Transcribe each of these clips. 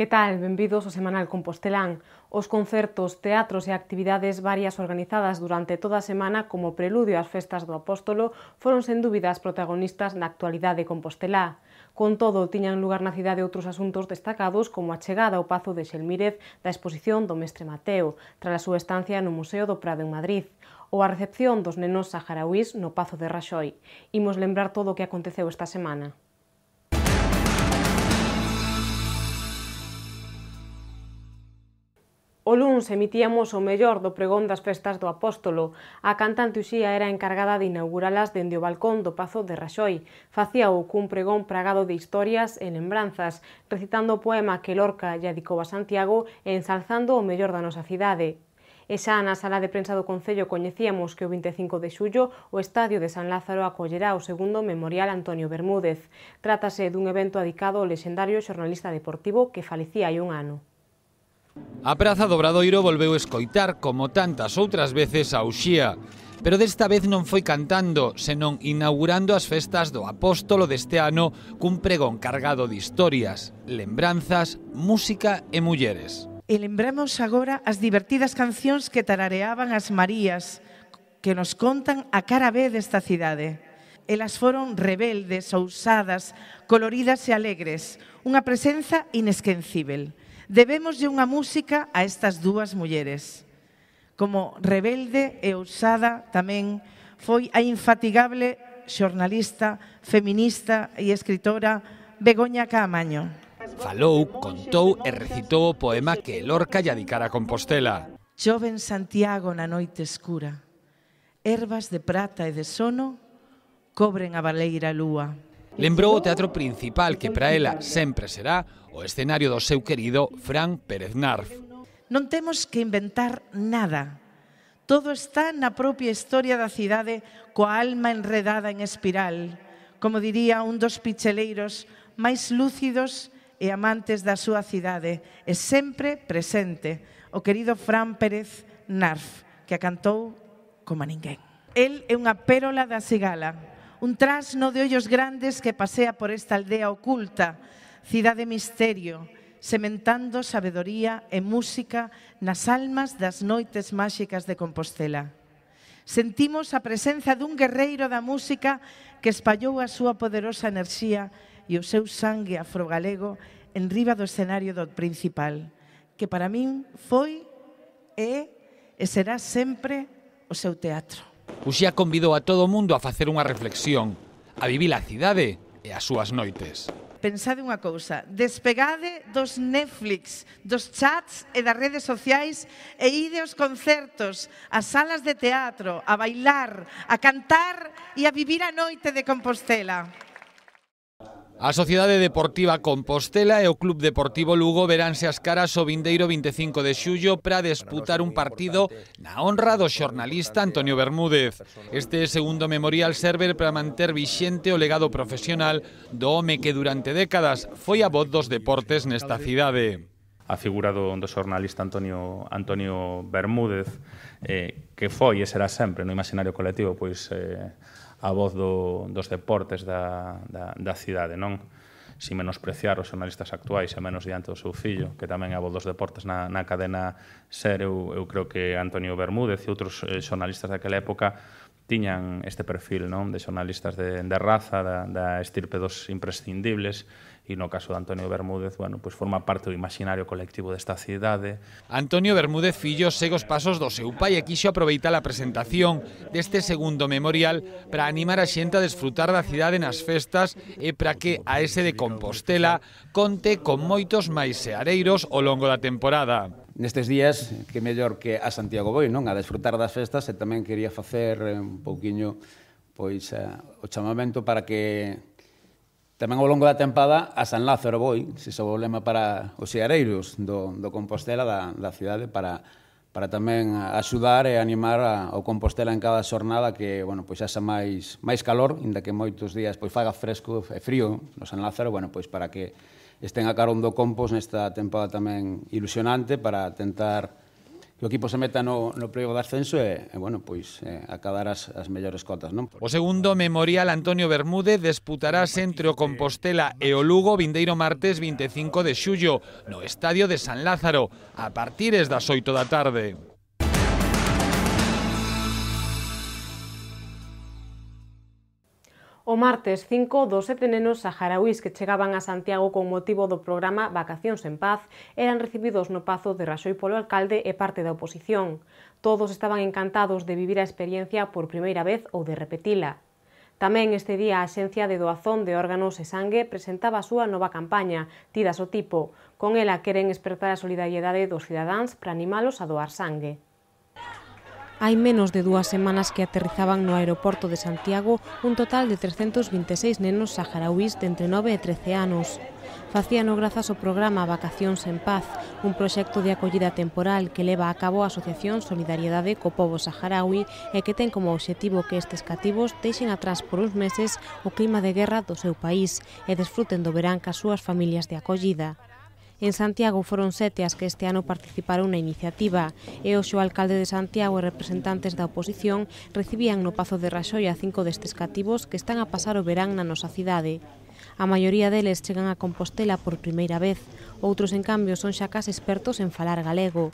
Que tal? Benvidos ao Semanal Compostelán. Os concertos, teatros e actividades varias organizadas durante toda a semana como preludio ás festas do Apóstolo foron sen dúbidas protagonistas na actualidade compostelá. Con todo, tiñan lugar na cidade outros asuntos destacados como a chegada ao Pazo de Xelmírez da exposición do Mestre Mateo, tras a súa estancia no Museo do Prado en Madrid ou a recepción dos nenos saharauís no Pazo de Raxoi. Imos lembrar todo o que aconteceu esta semana. O luns emitíamos o mellor do pregón das festas do apóstolo. A cantante Uxía era encargada de inauguralas dende o balcón do Pazo de Raxoi. Facía o cun pregón pragado de historias e lembranzas, recitando o poema que Lorca lle adicou a Santiago e ensalzando o mellor da nosa cidade. E xa na sala de prensa do Concello coñecíamos que o 25 de xullo o Estadio de San Lázaro acollerá o segundo memorial Antonio Bermúdez. Trátase dun evento adicado ao lexendario xornalista deportivo que falecía hai un ano. A Praza do Obradoiro volveu escoitar, como tantas outras veces, a Uxía. Pero desta vez non foi cantando, senón inaugurando as festas do apóstolo deste ano cun pregón cargado de historias, lembranzas, música e mulleres. E lembramos agora as divertidas cancións que tarareaban as Marías, que nos contan a cara B desta cidade. Elas foron rebeldes, ousadas, coloridas e alegres, unha presenza inesquencível. Debemos de unha música a estas dúas mulleres. Como rebelde e ousada tamén foi a infatigable xornalista, feminista e escritora Begoña Caamaño. Falou, contou e recitou o poema que Lorca lle adicara a Compostela. Xoven Santiago na noite escura, ervas de prata e de sono cobren a baleira lúa Lembrou o teatro principal que para ela sempre será o escenario do seu querido Fran Pérez Narf. Non temos que inventar nada. Todo está na propia historia da cidade coa alma enredada en espiral, como diría un dos picheleiros máis lúcidos e amantes da súa cidade, e sempre presente, o querido Fran Pérez Narf, que a cantou como a ninguén. El é unha pérola da cigala un trasno de ollos grandes que pasea por esta aldea oculta, cidade misterio, sementando sabedoría e música nas almas das noites máxicas de Compostela. Sentimos a presenza dun guerreiro da música que espallou a súa poderosa enerxía e o seu sangue afrogalego en riba do escenario do principal, que para min foi, e, e será sempre o seu teatro. Uxía convidou a todo o mundo a facer unha reflexión, a vivir a cidade e as súas noites. Pensade unha cousa, despegade dos Netflix, dos chats e das redes sociais e ide aos concertos, ás salas de teatro, a bailar, a cantar e a vivir a noite de Compostela. A Sociedade Deportiva Compostela e o Club Deportivo Lugo veránse as caras o vindeiro 25 de xullo para disputar un partido na honra do xornalista Antonio Bermúdez. Este segundo memorial serve para manter vixente o legado profesional do home que durante décadas foi a voz dos deportes nesta cidade. A figura do, do xornalista Antonio, Antonio Bermúdez, eh, que foi e será sempre no imaginario colectivo, pois... Eh, a voz do, dos deportes da, da, da cidade, non? sin menospreciar os xornalistas actuais e menos diante do seu fillo, que tamén é a voz dos deportes na, na cadena SER, eu, eu creo que Antonio Bermúdez e outros eh, xornalistas daquela época tiñan este perfil non de xornalistas de, de raza, da, da estirpe dos imprescindibles, e no caso de Antonio Bermúdez, bueno, pois forma parte do imaginario colectivo desta cidade. ¿eh? Antonio Bermúdez Fillo segue os pasos do seu pai e quixo aproveitar a presentación deste segundo memorial para animar a xente a desfrutar da cidade nas festas e para que a ese de Compostela conte con moitos máis seareiros ao longo da temporada. Nestes días, que mellor que a Santiago Boi, non? A desfrutar das festas e tamén quería facer eh, un pouquiño pois, eh, o chamamento para que Tamén ao longo da tempada a San Lázaro Boi se sou problema lema para os xeareiros do, do Compostela da, da cidade para, para tamén axudar e animar a, ao Compostela en cada xornada que, bueno, pois xa máis, máis calor, inda que moitos días pois faga fresco e frío no San Lázaro, bueno, pois para que estén a carón do compost nesta tempada tamén ilusionante para tentar que o equipo se meta no, no pleo de ascenso e, e bueno, pois eh, acabar as, as mellores cotas, non? O segundo memorial Antonio Bermúdez disputarás entre o Compostela e o Lugo vindeiro martes 25 de xullo no Estadio de San Lázaro a partires das 8 da tarde. O martes, 5, dos sete nenos saharauís que chegaban a Santiago con motivo do programa Vacacións en Paz eran recibidos no Pazo de Raxoi polo alcalde e parte da oposición. Todos estaban encantados de vivir a experiencia por primeira vez ou de repetila. Tamén este día a Axencia de Doazón de Órganos e Sangue presentaba a súa nova campaña, Tidas o Tipo. Con ela queren despertar a solidariedade dos cidadáns para animalos a doar sangue. Hai menos de dúas semanas que aterrizaban no aeroporto de Santiago un total de 326 nenos saharauís de entre 9 e 13 anos. Facíano grazas ao programa Vacacións en Paz, un proxecto de acollida temporal que leva a cabo a Asociación Solidariedade co Povo Saharaui e que ten como obxectivo que estes cativos deixen atrás por uns meses o clima de guerra do seu país e desfruten do verán ca súas familias de acollida. En Santiago foron sete as que este ano participaron na iniciativa e o xo alcalde de Santiago e representantes da oposición recibían no Pazo de Raxoi a cinco destes cativos que están a pasar o verán na nosa cidade. A maioría deles chegan a Compostela por primeira vez, outros en cambio son xa case expertos en falar galego.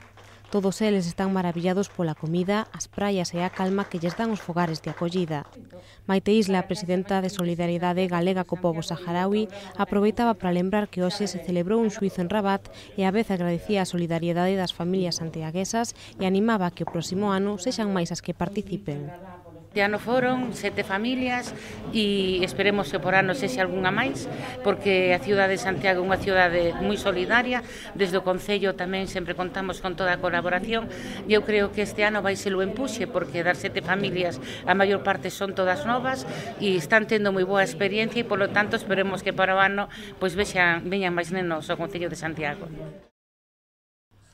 Todos eles están maravillados pola comida, as praias e a calma que lles dan os fogares de acollida. Maite Isla, presidenta de Solidariedade Galega co povo saharaui, aproveitaba para lembrar que hoxe se celebrou un suizo en Rabat e a vez agradecía a solidariedade das familias santiaguesas e animaba que o próximo ano sexan máis as que participen. Este ano foron sete familias e esperemos que por ano sexe algunha máis, porque a ciudad de Santiago é unha ciudade moi solidaria, desde o Concello tamén sempre contamos con toda a colaboración, e eu creo que este ano vai ser o empuxe, porque das sete familias a maior parte son todas novas e están tendo moi boa experiencia e, polo tanto, esperemos que para o ano pois vexan, veñan máis nenos ao Concello de Santiago.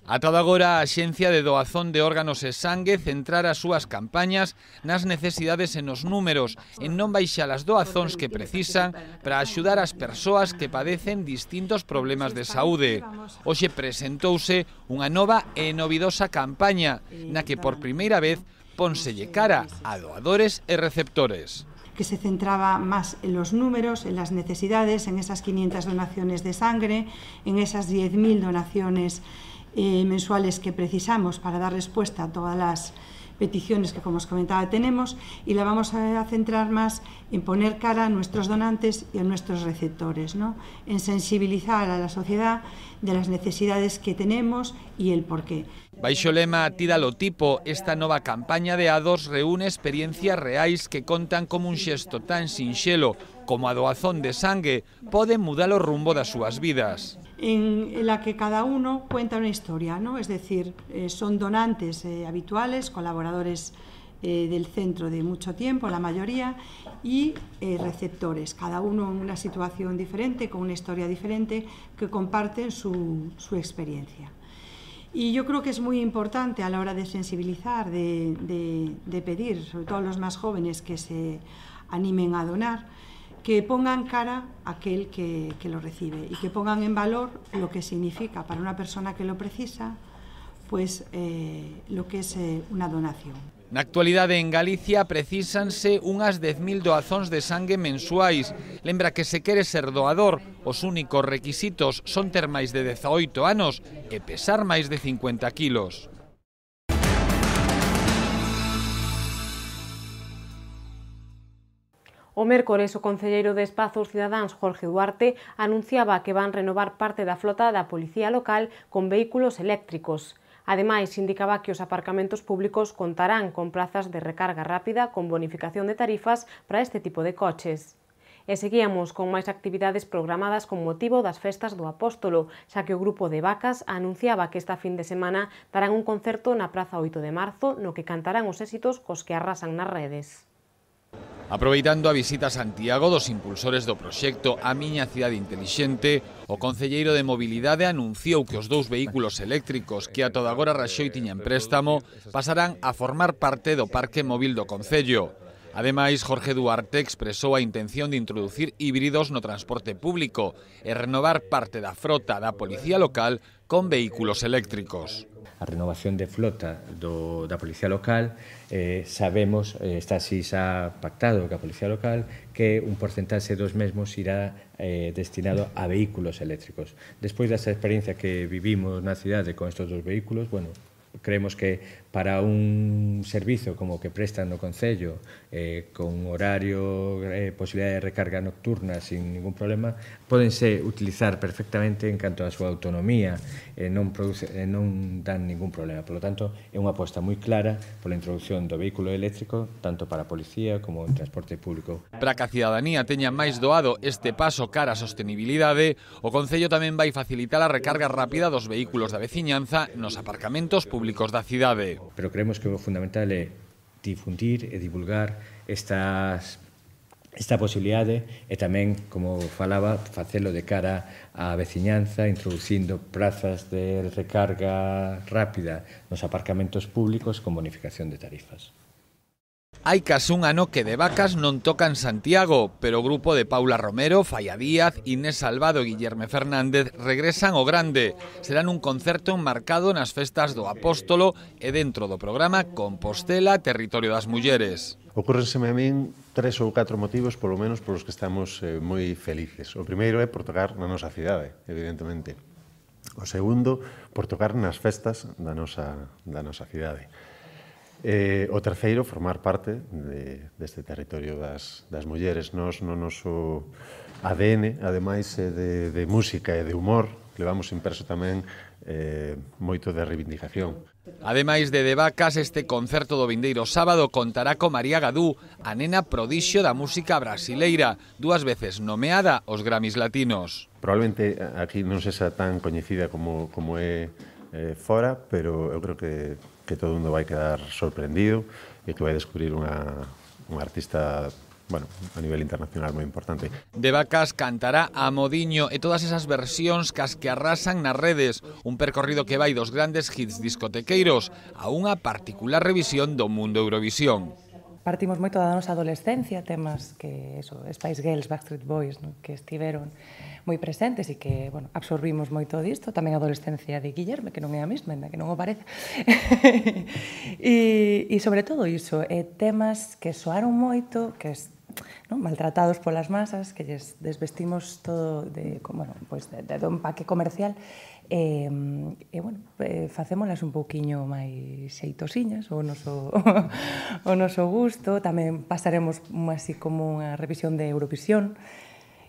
Ata agora a Xencia de Doazón de Órganos e Sangue centrar as súas campañas nas necesidades e nos números, en non baixar as doazóns que precisan para axudar as persoas que padecen distintos problemas de saúde. Hoxe presentouse unha nova e novidosa campaña, na que por primeira vez ponselle cara a doadores e receptores que se centraba máis en los números, en las necesidades, en esas 500 donaciones de sangre, en esas 10.000 donaciones Eh, mensuales que precisamos para dar respuesta a todas las peticiones que, como os comentaba, tenemos y la vamos a centrar más en poner cara a nuestros donantes y a nuestros receptores, ¿no? en sensibilizar a la sociedad de las necesidades que tenemos y el por qué. Baixo lema lo tipo, esta nueva campaña de ADOS reúne experiencias reais que contan como un gesto tan sinxelo como a doazón de sangre, pode mudar o rumbo de súas vidas en la que cada uno cuenta una historia, ¿no? es decir, eh, son donantes eh, habituales, colaboradores eh, del centro de mucho tiempo, la mayoría, y receptores, cada uno en una situación diferente, con una historia diferente, que comparten su, experiencia. Y yo creo que es muy importante a la hora de sensibilizar, de pedir, sobre todo a los más jóvenes que se animen a donar, que pongan cara aquel que, que, lo recibe y que pongan en valor lo que significa para una persona que lo precisa, pues eh, lo que es eh, una donación. Na actualidade en Galicia precisanse unhas 10.000 doazóns de sangue mensuais. Lembra que se quere ser doador, os únicos requisitos son ter máis de 18 anos e pesar máis de 50 kilos. O mércores, o concelleiro de Espazos Cidadáns Jorge Duarte anunciaba que van renovar parte da flota da Policía Local con vehículos eléctricos. Ademais, indicaba que os aparcamentos públicos contarán con plazas de recarga rápida con bonificación de tarifas para este tipo de coches. E seguíamos con máis actividades programadas con motivo das festas do Apóstolo, xa que o grupo de Vacas anunciaba que esta fin de semana darán un concerto na Praza 8 de Marzo no que cantarán os éxitos cos que arrasan nas redes. Aproveitando a visita a Santiago dos impulsores do proxecto A Miña Cidade Intelixente, o Concelleiro de Mobilidade anunciou que os dous vehículos eléctricos que toda agora Raxoi tiñan préstamo pasarán a formar parte do parque móvil do Concello. Ademais, Jorge Duarte expresou a intención de introducir híbridos no transporte público e renovar parte da frota da Policía Local con vehículos eléctricos. A renovación de flota do, da Policía Local eh, sabemos, eh, está así xa pactado que a Policía Local que un porcentaxe dos mesmos irá eh, destinado a vehículos eléctricos. Despois desta experiencia que vivimos na cidade con estes dos vehículos, bueno, creemos que para un servizo como que prestan no Concello eh, con horario, eh, posibilidade de recarga nocturna sin ningún problema, podense utilizar perfectamente en canto a súa autonomía, eh, non, produce, eh, non dan ningún problema. Por lo tanto, é unha aposta moi clara pola introducción do vehículo eléctrico, tanto para a policía como o transporte público. Para que a cidadanía teña máis doado este paso cara a sostenibilidade, o Concello tamén vai facilitar a recarga rápida dos vehículos da veciñanza nos aparcamentos públicos da cidade pero creemos que o fundamental é difundir e divulgar estas esta posibilidade e tamén, como falaba, facelo de cara á veciñanza, introducindo prazas de recarga rápida nos aparcamentos públicos con bonificación de tarifas. Hai case un ano que de vacas non toca en Santiago, pero o grupo de Paula Romero, Falla Díaz, Inés Salvado e Guillerme Fernández regresan o grande. Serán un concerto enmarcado nas festas do Apóstolo e dentro do programa Compostela, Territorio das Mulleres. Ocórrenseme a min tres ou catro motivos, polo menos, polos que estamos eh, moi felices. O primeiro é por tocar na nosa cidade, evidentemente. O segundo, por tocar nas festas da nosa, da nosa cidade. Eh, o terceiro, formar parte de, deste territorio das, das mulleres. Nos no noso ADN, ademais, é de, de música e de humor, levamos impreso tamén eh, moito de reivindicación. Ademais de de vacas, este concerto do vindeiro sábado contará con María Gadú, a nena prodixio da música brasileira, dúas veces nomeada os Grammys Latinos. Probablemente eh, aquí non xa tan coñecida como, como é eh, fora, pero eu creo que que todo mundo vai quedar sorprendido e que vai descubrir unha, unha artista bueno, a nivel internacional moi importante. De Vacas cantará a Modiño e todas esas versións cas que arrasan nas redes, un percorrido que vai dos grandes hits discotequeiros a unha particular revisión do mundo Eurovisión partimos moito da nosa adolescencia, temas que eso, Spice Girls, Backstreet Boys, no? que estiveron moi presentes e que, bueno, absorbimos moito disto, tamén a adolescencia de Guillerme, que non é a mesma, ainda que non o parece. e, e sobre todo iso, é temas que soaron moito, que no? maltratados polas masas, que lles desvestimos todo de, como, bueno, pois de, de, un paque comercial, E, e bueno, eh, facémolas un pouquiño máis xeitosiñas, o noso, o noso gusto. Tamén pasaremos así como unha revisión de Eurovisión,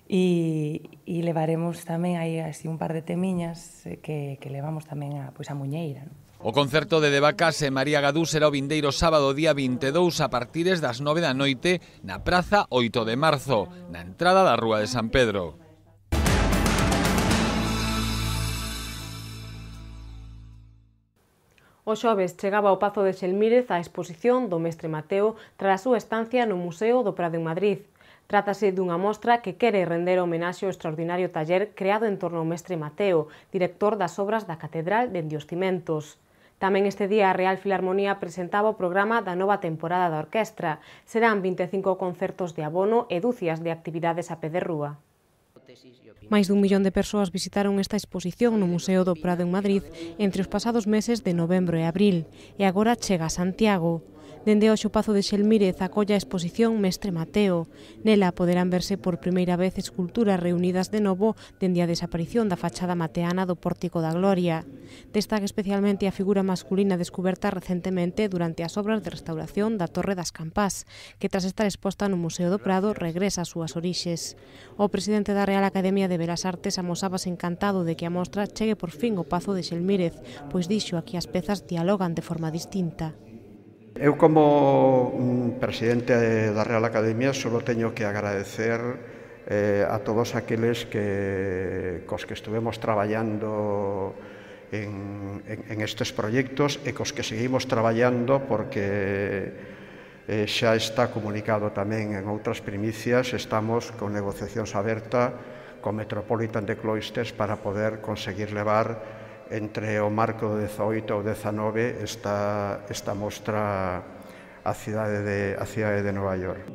E, e levaremos tamén aí así un par de temiñas eh, que, que levamos tamén a, pois, a Muñeira. Non? O concerto de Debacas e María Gadú será o vindeiro sábado día 22 a partires das 9 da noite na Praza 8 de Marzo, na entrada da Rúa de San Pedro. O xoves chegaba ao Pazo de Xelmírez a exposición do mestre Mateo tras a súa estancia no Museo do Prado en Madrid. Trátase dunha mostra que quere render homenaxe ao extraordinario taller creado en torno ao mestre Mateo, director das obras da Catedral de Endioscimentos. Tamén este día a Real Filarmonía presentaba o programa da nova temporada da orquestra. Serán 25 concertos de abono e dúcias de actividades a pé de rúa. Máis dun millón de persoas visitaron esta exposición no Museo do Prado en Madrid entre os pasados meses de novembro e abril, e agora chega a Santiago. Dende hoxe o Pazo de Xelmírez acolla a exposición Mestre Mateo. Nela poderán verse por primeira vez esculturas reunidas de novo dende a desaparición da fachada mateana do Pórtico da Gloria. Destaca especialmente a figura masculina descoberta recentemente durante as obras de restauración da Torre das Campás, que tras estar exposta no Museo do Prado regresa ás súas orixes. O presidente da Real Academia de Belas Artes amosabas encantado de que a mostra chegue por fin ao Pazo de Xelmírez, pois dixo aquí as pezas dialogan de forma distinta. Eu como mm, presidente da Real Academia só teño que agradecer eh, a todos aqueles que, cos que estuvemos traballando en, en, en estes proxectos e cos que seguimos traballando porque eh, xa está comunicado tamén en outras primicias, estamos con negociacións abertas con Metropolitan de Cloisters para poder conseguir levar entre o marco do 18 ao 19 está esta mostra a cidade de, a cidade de Nova York.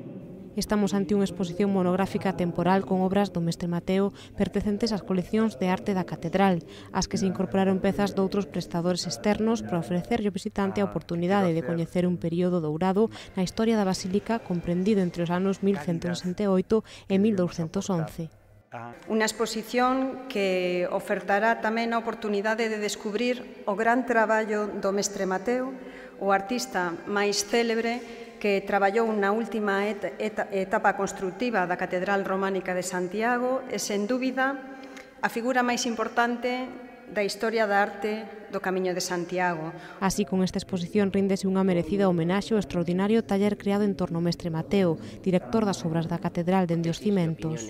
Estamos ante unha exposición monográfica temporal con obras do mestre Mateo pertencentes ás coleccións de arte da catedral, ás que se incorporaron pezas doutros prestadores externos para ofrecerlle ao visitante a ah, oportunidade de coñecer un período dourado na historia da Basílica comprendido entre os anos 1168 e 1211. Unha exposición que ofertará tamén a oportunidade de descubrir o gran traballo do mestre Mateo, o artista máis célebre que traballou na última etapa constructiva da Catedral Románica de Santiago e, sen dúbida, a figura máis importante da historia da arte do Camiño de Santiago. Así, con esta exposición ríndese unha merecida homenaxe ao extraordinario taller creado en torno ao mestre Mateo, director das obras da Catedral dende os cimentos.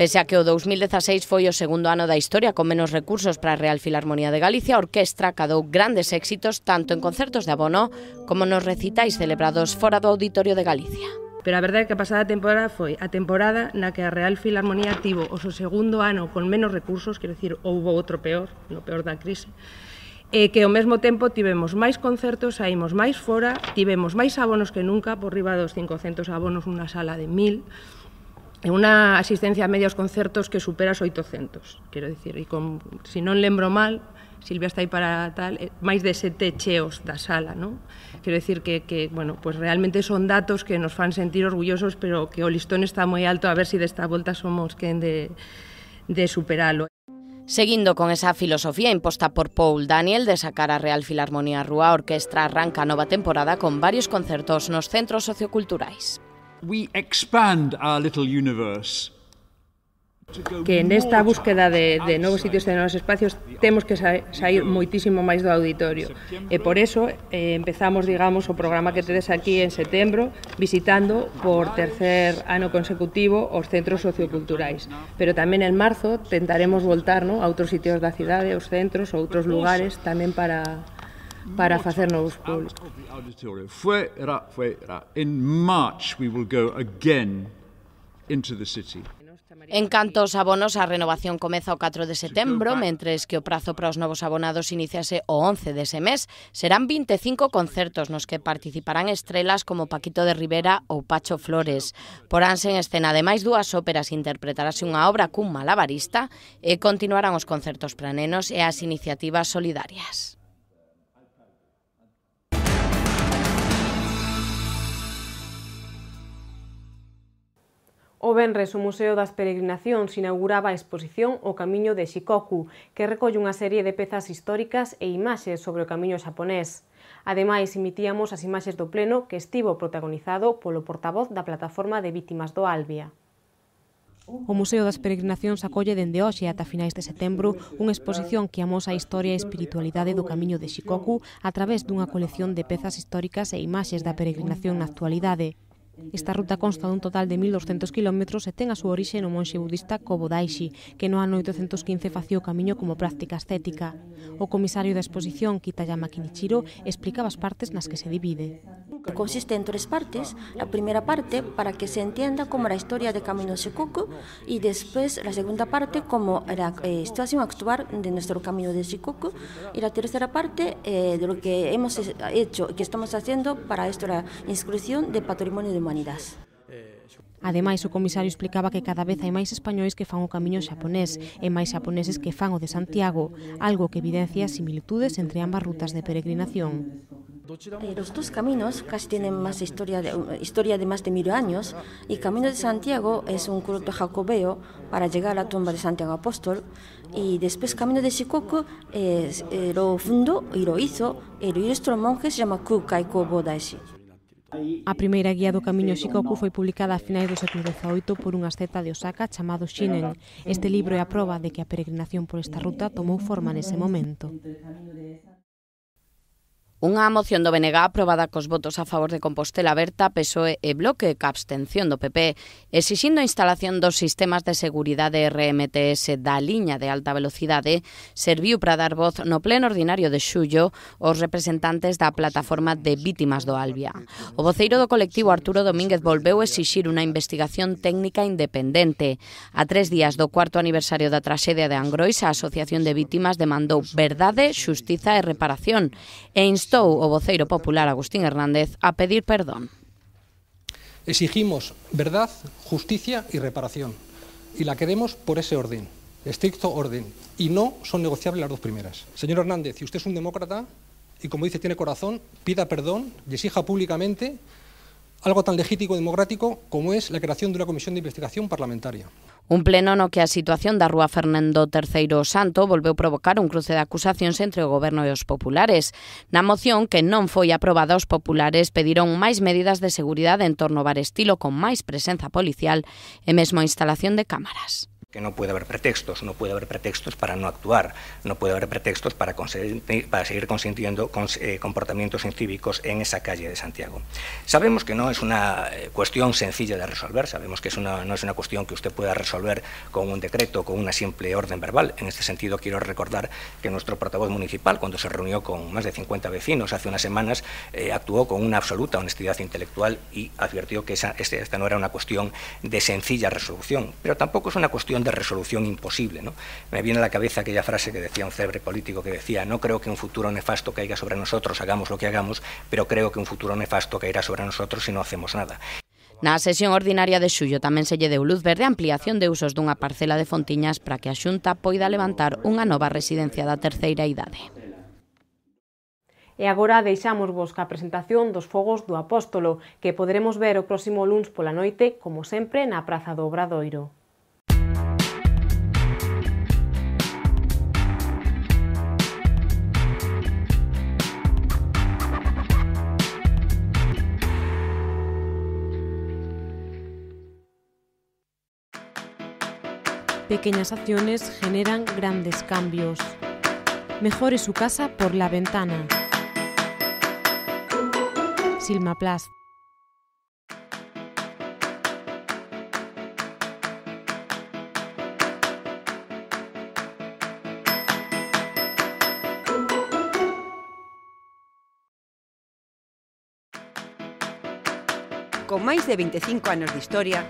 Pese a que o 2016 foi o segundo ano da historia con menos recursos para a Real Filarmonía de Galicia, a orquestra cadou grandes éxitos tanto en concertos de abono como nos recitais celebrados fora do Auditorio de Galicia. Pero a verdade é que a pasada temporada foi a temporada na que a Real Filarmonía tivo o seu segundo ano con menos recursos, quero dicir, houve outro peor, no peor da crise, e que ao mesmo tempo tivemos máis concertos, saímos máis fora, tivemos máis abonos que nunca, por riba dos 500 abonos unha sala de 1000, e unha asistencia a medios concertos que supera os 800, quero dicir, e con, se si non lembro mal, Silvia está aí para tal, eh, máis de sete cheos da sala, non? Quero dicir que, que bueno, pues realmente son datos que nos fan sentir orgullosos, pero que o listón está moi alto, a ver se si desta volta somos quen de, de superalo. Seguindo con esa filosofía imposta por Paul Daniel de sacar a Real Filarmonía Rúa Orquestra arranca a nova temporada con varios concertos nos centros socioculturais we expand our little universe que nesta búsqueda de, de novos sitios e de novos espacios temos que sair moitísimo máis do auditorio e eh, por eso eh, empezamos digamos o programa que tedes aquí en setembro visitando por tercer ano consecutivo os centros socioculturais pero tamén en marzo tentaremos voltar no, a outros sitios da cidade, os centros, outros lugares tamén para para facer novos públicos. Fuera, fuera. In March we will go again into the city. En canto aos abonos, a renovación comeza o 4 de setembro, mentres que o prazo para os novos abonados iniciase o 11 dese mes. Serán 25 concertos nos que participarán estrelas como Paquito de Rivera ou Pacho Flores. Poránse en escena ademais dúas óperas, interpretarase unha obra cun malabarista e continuarán os concertos nenos e as iniciativas solidarias. O Benres, o Museo das Peregrinacións inauguraba a exposición O Camiño de Shikoku, que recolle unha serie de pezas históricas e imaxes sobre o camiño xaponés. Ademais, imitíamos as imaxes do pleno que estivo protagonizado polo portavoz da plataforma de vítimas do Albia. O Museo das Peregrinacións acolle dende hoxe ata finais de setembro unha exposición que amosa a historia e espiritualidade do camiño de Shikoku a través dunha colección de pezas históricas e imaxes da peregrinación na actualidade. Esta ruta consta dun total de 1.200 km e ten a súa orixe no monxe budista Kobodaishi, que no ano 815 facía o camiño como práctica ascética. O comisario da exposición, Kitayama Kinichiro, explicaba as partes nas que se divide. Consiste en tres partes. A primeira parte, para que se entienda como a historia de Camino Shikoku, e despues, a segunda parte, como era eh, situación actuar de nuestro Camino de Shikoku, e a terceira parte, eh, de lo que hemos hecho, que estamos haciendo para esto, la inscripción de patrimonio de Humanidas. Ademais, o comisario explicaba que cada vez hai máis españois que fan o camiño xaponés e máis xaponeses que fan o de Santiago, algo que evidencia similitudes entre ambas rutas de peregrinación. Eh, los dos caminos casi tienen más historia de, historia de más de mil años y Camino de Santiago es un culto jacobeo para llegar a la tumba de Santiago Apóstol y después Camino de Shikoku eh, eh, lo fundó y lo hizo el ilustre monje se llama Kukai Kobo Daishi. A primeira guía do camiño Shikoku foi publicada a finais do século XVIII por un asceta de Osaka chamado Shinen. Este libro é a prova de que a peregrinación por esta ruta tomou forma nese momento. Unha moción do BNG aprobada cos votos a favor de Compostela Berta, PSOE e Bloque, ca abstención do PP, exixindo a instalación dos sistemas de seguridade RMTS da liña de alta velocidade, serviu para dar voz no pleno ordinario de xullo os representantes da plataforma de vítimas do Albia. O voceiro do colectivo Arturo Domínguez volveu exixir unha investigación técnica independente. A tres días do cuarto aniversario da traxedia de Angrois, a Asociación de Vítimas demandou verdade, xustiza e reparación e instou o voceiro popular Agustín Hernández a pedir perdón. Exigimos verdad, justicia y reparación. Y la queremos por ese orden, estricto orden. Y no son negociables las dos primeras. Señor Hernández, si usted es un demócrata y como dice tiene corazón, pida perdón y exija públicamente algo tan legítimo y democrático como es la creación de una comisión de investigación parlamentaria. Un pleno no que a situación da Rúa Fernando III Santo volveu provocar un cruce de acusacións entre o goberno e os populares. Na moción que non foi aprobada os populares pediron máis medidas de seguridade en torno ao bar estilo con máis presenza policial e mesmo a instalación de cámaras. Que no puede haber pretextos, no puede haber pretextos para no actuar, no puede haber pretextos para, seguir consintiendo eh, comportamientos incívicos en esa calle de Santiago. Sabemos que no es una eh, cuestión sencilla de resolver, sabemos que no es una cuestión que usted pueda resolver con un decreto, con una simple orden verbal. En este sentido, quiero recordar que nuestro portavoz municipal, cuando se reunió con más de 50 vecinos hace unas semanas, eh, actuó con una absoluta honestidad intelectual y advirtió que este, esta no era una cuestión de sencilla resolución, pero tampoco es una cuestión situación de resolución imposible. ¿no? Me viene a la cabeza aquella frase que decía un cebre político que decía, no creo que un futuro nefasto caiga sobre nosotros, hagamos lo que hagamos, pero creo que un futuro nefasto caerá sobre nosotros si no hacemos nada. Na sesión ordinaria de xullo tamén se lle deu luz verde a ampliación de usos dunha parcela de Fontiñas para que a Xunta poida levantar unha nova residencia da terceira idade. E agora deixamos vos ca presentación dos Fogos do Apóstolo, que poderemos ver o próximo luns pola noite, como sempre, na Praza do Obradoiro. Pequeñas acciones generan grandes cambios. Mejore su casa por la ventana. Silma Plas. Con más de 25 años de historia,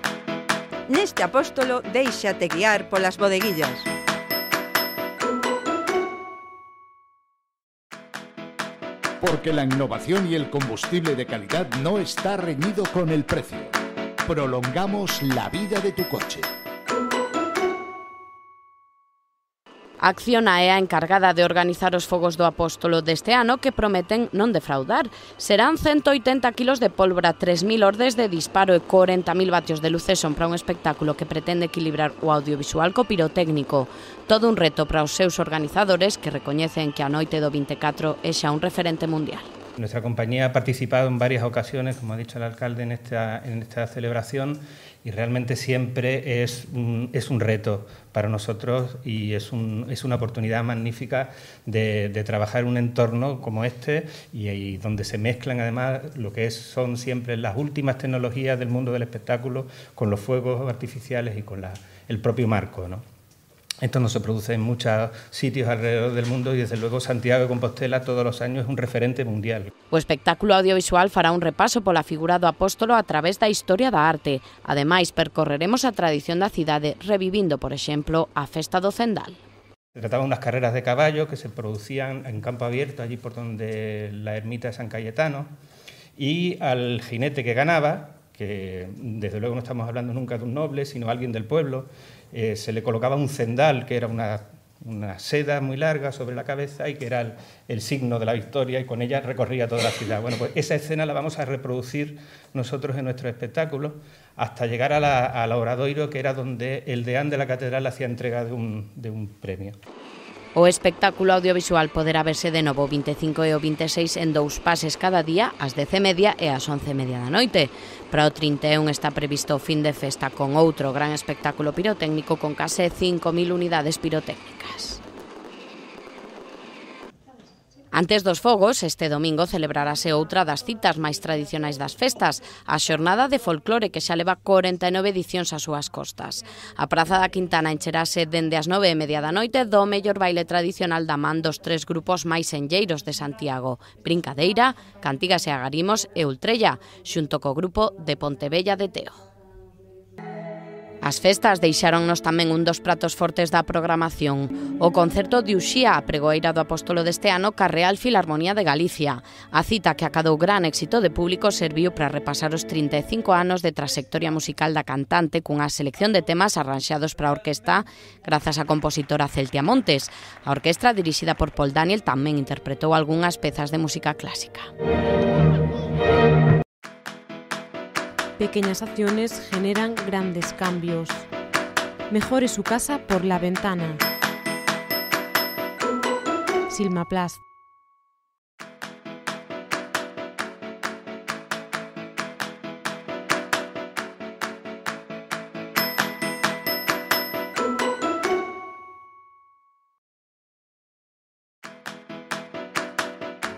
este apóstolo déjate guiar por las bodeguillas. Porque la innovación y el combustible de calidad no está reñido con el precio. Prolongamos la vida de tu coche. Acciona é a encargada de organizar os Fogos do Apóstolo deste ano que prometen non defraudar. Serán 180 kilos de pólvora, 3.000 ordes de disparo e 40.000 vatios de luces son para un espectáculo que pretende equilibrar o audiovisual co pirotécnico. Todo un reto para os seus organizadores que recoñecen que a noite do 24 é xa un referente mundial. Nuestra compañía ha participado en varias ocasiones, como ha dicho el alcalde, en esta, en esta celebración y realmente siempre es un, es un reto para nosotros y es, un, es una oportunidad magnífica de, trabajar trabajar un entorno como este y, donde se mezclan además lo que son siempre las últimas tecnologías del mundo del espectáculo con los fuegos artificiales y con el propio marco. ¿no? Esto no se produce en muchos sitios alrededor del mundo y desde luego Santiago de Compostela todos los años es un referente mundial. El espectáculo audiovisual fará un repaso por figura do apóstolo a través de la historia de arte. ...además percorreremos a tradición de la ciudad... ...reviviendo por ejemplo a festa Docendal. Se trataban unas carreras de caballo que se producían en campo abierto, allí por donde la ermita de San Cayetano, y al jinete que ganaba que desde luego no estamos hablando nunca de un noble, sino alguien del pueblo. Eh, se le colocaba un cendal, que era una, seda muy larga sobre la cabeza y que era el, signo de la victoria, y con ella recorría toda la ciudad. Bueno, pues esa escena la vamos a reproducir nosotros en nuestro espectáculo hasta llegar a la, a Oradoiro, que era donde el deán de la catedral hacía entrega de un premio. O espectáculo audiovisual poderá verse de novo o 25 e o 26 en dous pases cada día, ás 10:30 e ás 11:30 da noite. Para o 31 está previsto o fin de festa con outro gran espectáculo pirotécnico con case 5.000 unidades pirotécnicas. Antes dos fogos, este domingo celebrarase outra das citas máis tradicionais das festas, a xornada de folclore que xa leva 49 edicións ás súas costas. A Praza da Quintana encherase dende as 9 e media da noite do mellor baile tradicional da man dos tres grupos máis enlleiros de Santiago, Brincadeira, Cantigas e Agarimos e Ultrella, xunto co grupo de Pontebella de Teo. As festas deixáronnos tamén un dos pratos fortes da programación, o concerto de Uxía a pregoeira do apóstolo deste ano ca Real Filarmonía de Galicia. A cita que acadou gran éxito de público serviu para repasar os 35 anos de trasectoria musical da cantante cunha selección de temas arranxados para a orquesta grazas á compositora Celtia Montes. A orquestra dirixida por Paul Daniel tamén interpretou algunhas pezas de música clásica. Música Pequeñas acciones generan grandes cambios. Mejore su casa por la ventana. Silma Silmaplast.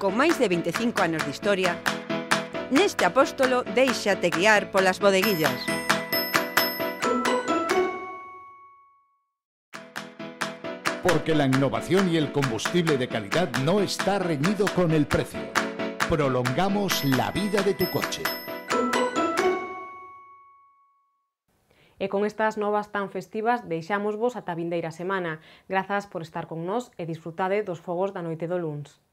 Con más de 25 años de historia, neste apóstolo deixate guiar por las bodeguillas. Porque la innovación y el combustible de calidad no está reñido con el precio. Prolongamos la vida de tu coche. Y e con estas novas tan festivas deixamos vos ata vindeira semana. Gracias por estar con y e de dos fogos de noite de luns.